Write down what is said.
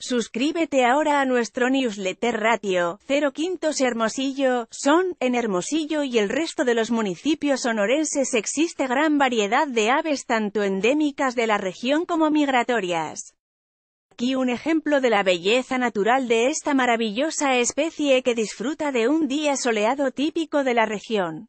Suscríbete ahora a nuestro newsletter Ratio, 0 Quintos Hermosillo, Son, en Hermosillo y el resto de los municipios sonorenses existe gran variedad de aves tanto endémicas de la región como migratorias. Aquí un ejemplo de la belleza natural de esta maravillosa especie que disfruta de un día soleado típico de la región.